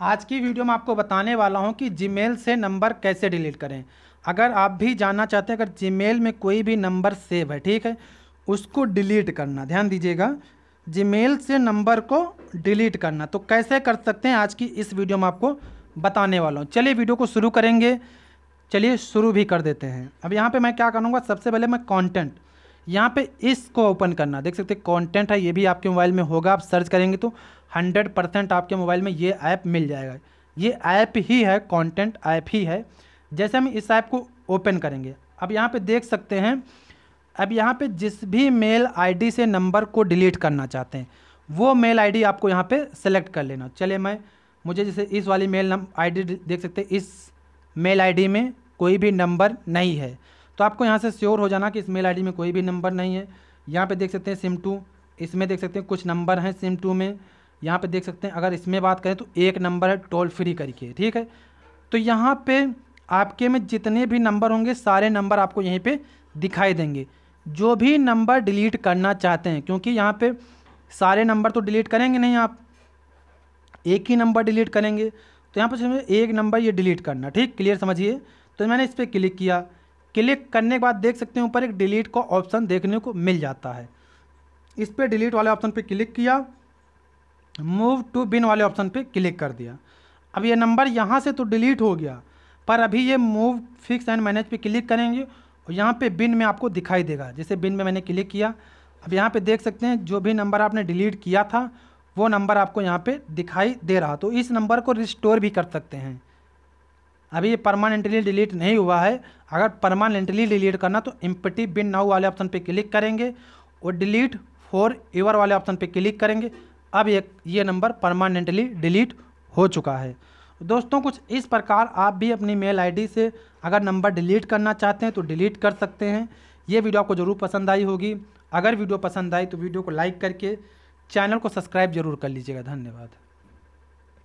आज की वीडियो में आपको बताने वाला हूं कि जीमेल से नंबर कैसे डिलीट करें अगर आप भी जानना चाहते हैं अगर जीमेल में कोई भी नंबर सेव है ठीक है उसको डिलीट करना ध्यान दीजिएगा जीमेल से नंबर को डिलीट करना तो कैसे कर सकते हैं आज की इस वीडियो में आपको बताने वाला हूँ चलिए वीडियो को शुरू करेंगे चलिए शुरू भी कर देते हैं अब यहाँ पर मैं क्या करूँगा सबसे पहले मैं कॉन्टेंट यहाँ पे इसको ओपन करना देख सकते हैं कंटेंट है ये भी आपके मोबाइल में होगा आप सर्च करेंगे तो हंड्रेड परसेंट आपके मोबाइल में ये ऐप मिल जाएगा ये ऐप ही है कंटेंट ऐप ही है जैसे हम इस ऐप को ओपन करेंगे अब यहाँ पे देख सकते हैं अब यहाँ पे जिस भी मेल आईडी से नंबर को डिलीट करना चाहते हैं वो मेल आईडी आपको यहाँ पे सेलेक्ट कर लेना चले मैं मुझे जैसे इस वाली मेल डी देख सकते हैं इस मेल आई में कोई भी नंबर नहीं है तो आपको यहाँ से श्योर हो जाना कि इस मेल आई में कोई भी नंबर नहीं है यहाँ पर देख सकते हैं सिम टू इसमें देख सकते हैं कुछ नंबर हैं सिम टू में यहाँ पे देख सकते हैं अगर इसमें बात करें तो एक नंबर है टोल फ्री करके ठीक है तो यहाँ पे आपके में जितने भी नंबर होंगे सारे नंबर आपको यहीं पे दिखाई देंगे जो भी नंबर डिलीट करना चाहते हैं क्योंकि यहाँ पे सारे नंबर तो डिलीट करेंगे नहीं आप एक ही नंबर डिलीट करेंगे तो यहाँ पर एक नंबर ये डिलीट करना ठीक क्लियर समझिए तो मैंने इस पर क्लिक किया क्लिक करने के बाद देख सकते हैं ऊपर एक डिलीट का ऑप्शन देखने को मिल जाता है इस पर डिलीट वाले ऑप्शन पर क्लिक किया मूव टू बिन वाले ऑप्शन पे क्लिक कर दिया अब ये नंबर यहाँ से तो डिलीट हो गया पर अभी ये मूव फिक्स एंड मैनेज पे क्लिक करेंगे और यहाँ पे बिन में आपको दिखाई देगा जैसे बिन में मैंने क्लिक किया अब यहाँ पे देख सकते हैं जो भी नंबर आपने डिलीट किया था वो नंबर आपको यहाँ पे दिखाई दे रहा तो इस नंबर को रिस्टोर भी कर सकते हैं अभी ये परमानेंटली डिलीट नहीं हुआ है अगर परमानेंटली डिलीट करना तो इम्पटी बिन नाउ वाले ऑप्शन पर क्लिक करेंगे और डिलीट फॉर एवर वाले ऑप्शन पर क्लिक करेंगे अब एक ये नंबर परमानेंटली डिलीट हो चुका है दोस्तों कुछ इस प्रकार आप भी अपनी मेल आईडी से अगर नंबर डिलीट करना चाहते हैं तो डिलीट कर सकते हैं ये वीडियो आपको ज़रूर पसंद आई होगी अगर वीडियो पसंद आई तो वीडियो को लाइक करके चैनल को सब्सक्राइब जरूर कर लीजिएगा धन्यवाद